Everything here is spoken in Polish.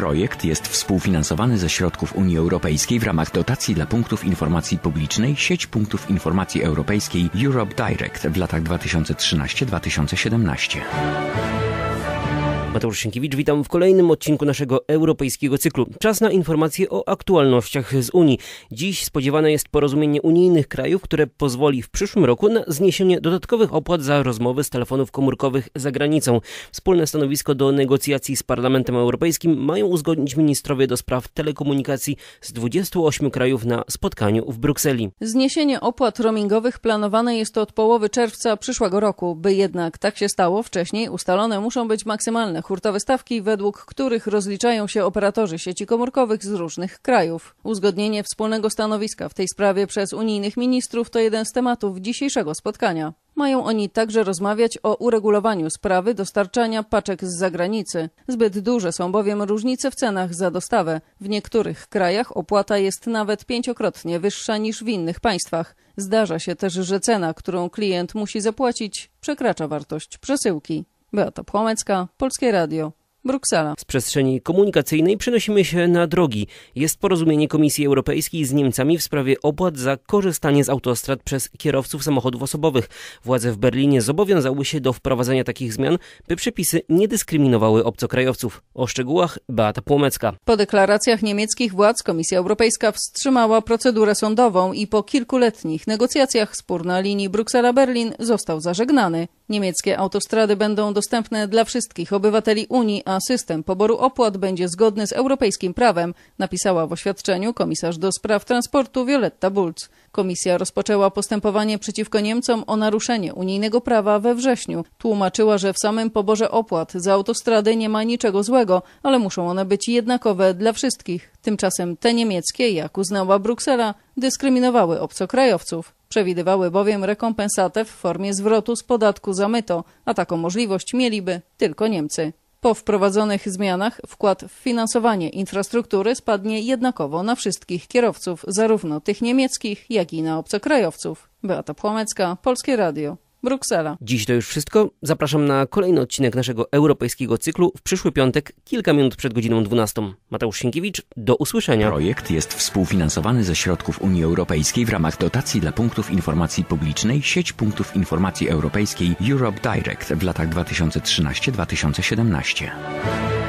Projekt jest współfinansowany ze środków Unii Europejskiej w ramach dotacji dla punktów informacji publicznej sieć punktów informacji europejskiej Europe Direct w latach 2013-2017. Mateusz Sienkiewicz, witam w kolejnym odcinku naszego europejskiego cyklu. Czas na informacje o aktualnościach z Unii. Dziś spodziewane jest porozumienie unijnych krajów, które pozwoli w przyszłym roku na zniesienie dodatkowych opłat za rozmowy z telefonów komórkowych za granicą. Wspólne stanowisko do negocjacji z Parlamentem Europejskim mają uzgodnić ministrowie do spraw telekomunikacji z 28 krajów na spotkaniu w Brukseli. Zniesienie opłat roamingowych planowane jest od połowy czerwca przyszłego roku. By jednak tak się stało, wcześniej ustalone muszą być maksymalne hurtowe stawki, według których rozliczają się operatorzy sieci komórkowych z różnych krajów. Uzgodnienie wspólnego stanowiska w tej sprawie przez unijnych ministrów to jeden z tematów dzisiejszego spotkania. Mają oni także rozmawiać o uregulowaniu sprawy dostarczania paczek z zagranicy. Zbyt duże są bowiem różnice w cenach za dostawę. W niektórych krajach opłata jest nawet pięciokrotnie wyższa niż w innych państwach. Zdarza się też, że cena, którą klient musi zapłacić, przekracza wartość przesyłki. Beata Płomecka, Polskie Radio. Bruksela. Z przestrzeni komunikacyjnej przenosimy się na drogi. Jest porozumienie Komisji Europejskiej z Niemcami w sprawie opłat za korzystanie z autostrad przez kierowców samochodów osobowych. Władze w Berlinie zobowiązały się do wprowadzenia takich zmian, by przepisy nie dyskryminowały obcokrajowców. O szczegółach Beata Płomecka. Po deklaracjach niemieckich władz Komisja Europejska wstrzymała procedurę sądową i po kilkuletnich negocjacjach spór na linii Bruksela-Berlin został zażegnany. Niemieckie autostrady będą dostępne dla wszystkich obywateli Unii, a system poboru opłat będzie zgodny z europejskim prawem, napisała w oświadczeniu komisarz do spraw transportu Violetta Bulc. Komisja rozpoczęła postępowanie przeciwko Niemcom o naruszenie unijnego prawa we wrześniu. Tłumaczyła, że w samym poborze opłat za autostrady nie ma niczego złego, ale muszą one być jednakowe dla wszystkich. Tymczasem te niemieckie, jak uznała Bruksela, dyskryminowały obcokrajowców. Przewidywały bowiem rekompensatę w formie zwrotu z podatku za myto, a taką możliwość mieliby tylko Niemcy. Po wprowadzonych zmianach wkład w finansowanie infrastruktury spadnie jednakowo na wszystkich kierowców, zarówno tych niemieckich, jak i na obcokrajowców. Beata Płomecka, Polskie Radio. Bruksela. Dziś to już wszystko. Zapraszam na kolejny odcinek naszego europejskiego cyklu w przyszły piątek, kilka minut przed godziną 12. Mateusz Sienkiewicz, do usłyszenia. Projekt jest współfinansowany ze środków Unii Europejskiej w ramach dotacji dla punktów informacji publicznej sieć punktów informacji europejskiej Europe Direct w latach 2013-2017.